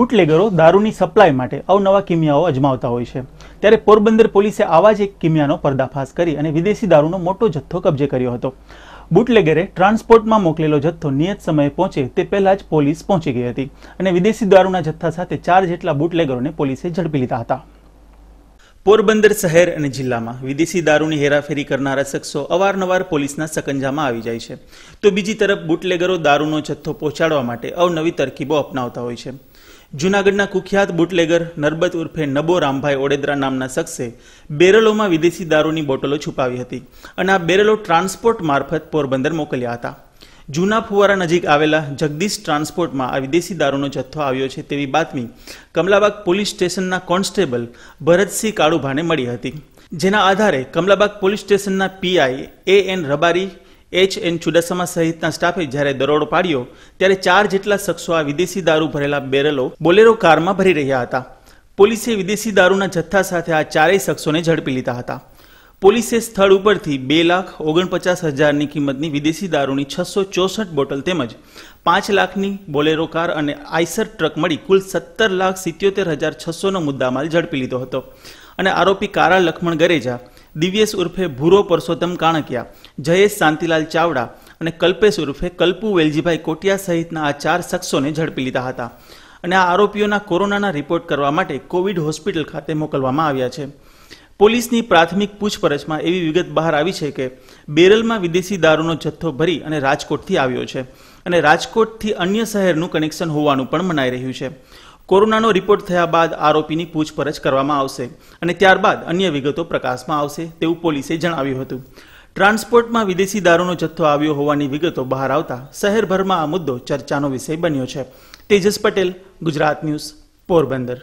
બુટલેગરો દારૂની સપ્લાય માટે અવનવા કિમિયાઓ અજમાવતા હોય છે ત્યારે પોરબંદર પોલીસે આવા જ એક કિમિયાનો પર્દાફાશ કરી અને વિદેશી દારૂનો મોટો જથ્થો કબજે કર્યો હતો બુટલેગરે ટ્રાન્સપોર્ટમાં મોકલેલો જથ્થો નિયત સમયે પહોંચે તે પહેલાં જ પોલીસ પહોંચી ગઈ હતી અને વિદેશી દારૂના જથ્થા સાથે ચાર જેટલા બુટલેગરોને પોલીસે ઝડપી લીધા હતા પોરબંદર શહેર અને જિલ્લામાં વિદેશી દારૂની હેરાફેરી કરનારા શખ્સો અવારનવાર પોલીસના સકંજામાં આવી જાય છે તો બીજી તરફ બુટલેગરો દારૂનો જથ્થો પહોંચાડવા માટે અવનવી તરકીબો અપનાવતા હોય છે જૂનાગઢના કુખ્યાત બુટલેગર નરબત ઉર્ફે નબો રામભાઈ ઓડેદરા નામના શખ્સે બેરલોમાં વિદેશી દારૂની બોટલો છુપાવી હતી અને આ બેરલો ટ્રાન્સપોર્ટ મારફત પોરબંદર મોકલ્યા હતા જૂના ફુવારા નજીક આવેલા જગદીશ ટ્રાન્સપોર્ટમાં આ વિદેશી દારૂનો જથ્થો આવ્યો છે તેવી બાતમી કમલાબાગ પોલીસ સ્ટેશનના કોન્સ્ટેબલ ભરતસિંહ કાળુભાને મળી હતી જેના આધારે કમલાબાગ પોલીસ સ્ટેશનના PI A N Rabari H N Chudasama સહિતના સ્ટાફે જ્યારે દરોડો પાડ્યો ત્યારે ચાર જેટલા શખ્સો આ વિદેશી દારૂ ભરેલા બેરલો બોલેરો કારમાં ભરી રહ્યા હતા પોલીસે વિદેશી દારૂના જથ્થા સાથે આ ચારેય શખ્સોને ઝડપી લીધા હતા પોલીસે સ્થળ ઉપરથી બે લાખ ઓગણપચાસ હજારની કિંમતની વિદેશી દારૂની છસો ચોસઠ બોટલ તેમજ પાંચ લાખની બોલેરો કાર અને આઈસર ટ્રક મળી કુલ સત્તર લાખ સિત્યોતેર હજાર છસોનો મુદ્દામાલ ઝડપી લીધો હતો અને આરોપી કારા લખમણ ગરેજા દિવ્યેશ ઉર્ફે ભૂરો પરસોત્તમ કાણકિયા જયેશ શાંતિલાલ ચાવડા અને કલ્પેશ ઉર્ફે કલ્પુ વેલજીભાઈ કોટિયા સહિતના આ ચાર શખ્સોને ઝડપી લીધા હતા અને આ આરોપીઓના કોરોનાના રિપોર્ટ કરવા માટે કોવિડ હોસ્પિટલ ખાતે મોકલવામાં આવ્યા છે પોલીસની પ્રાથમિક પૂછપરછમાં એવી વિગત બહાર આવી છે કે બેરલમાં વિદેશી દારૂનો જથ્થો ભરી અને રાજકોટથી આવ્યો છે અને રાજકોટથી અન્ય શહેરનું કનેક્શન હોવાનું પણ મનાઈ રહ્યું છે કોરોનાનો રિપોર્ટ થયા બાદ આરોપીની પૂછપરછ કરવામાં આવશે અને ત્યારબાદ અન્ય વિગતો પ્રકાશમાં આવશે તેવું પોલીસે જણાવ્યું હતું ટ્રાન્સપોર્ટમાં વિદેશી દારૂનો જથ્થો આવ્યો હોવાની વિગતો બહાર આવતા શહેરભરમાં આ મુદ્દો ચર્ચાનો વિષય બન્યો છે તેજસ પટેલ ગુજરાત ન્યૂઝ પોરબંદર